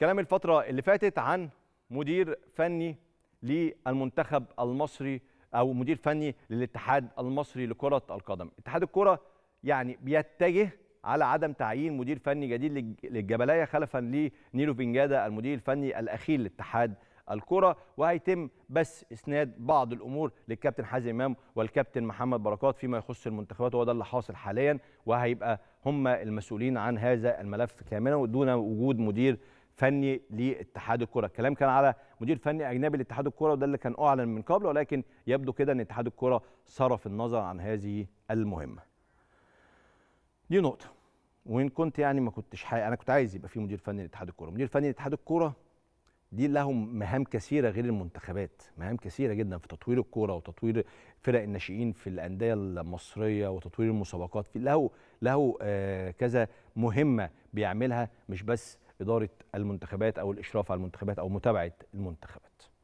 كلام الفترة اللي فاتت عن مدير فني للمنتخب المصري أو مدير فني للاتحاد المصري لكرة القدم اتحاد الكرة يعني بيتجه على عدم تعيين مدير فني جديد للجبلايه خلفا لنيلو فنجادا المدير الفني الاخير لاتحاد الكره وهيتم بس اسناد بعض الامور للكابتن حازم امام والكابتن محمد بركات فيما يخص المنتخبات وده ده اللي حاصل حاليا وهيبقى هم المسؤولين عن هذا الملف كاملا دون وجود مدير فني لاتحاد الكره الكلام كان على مدير فني اجنبي لاتحاد الكره وده اللي كان اعلن من قبل ولكن يبدو كده ان اتحاد الكره صرف النظر عن هذه المهمه دي نقطه وان كنت يعني ما كنتش حي... انا كنت عايز يبقى في مدير فني لاتحاد الكره مدير فني لاتحاد الكره دي لهم مهام كثيره غير المنتخبات مهام كثيره جدا في تطوير الكوره وتطوير فرق الناشئين في الانديه المصريه وتطوير المسابقات في له له آه كذا مهمه بيعملها مش بس اداره المنتخبات او الاشراف على المنتخبات او متابعه المنتخبات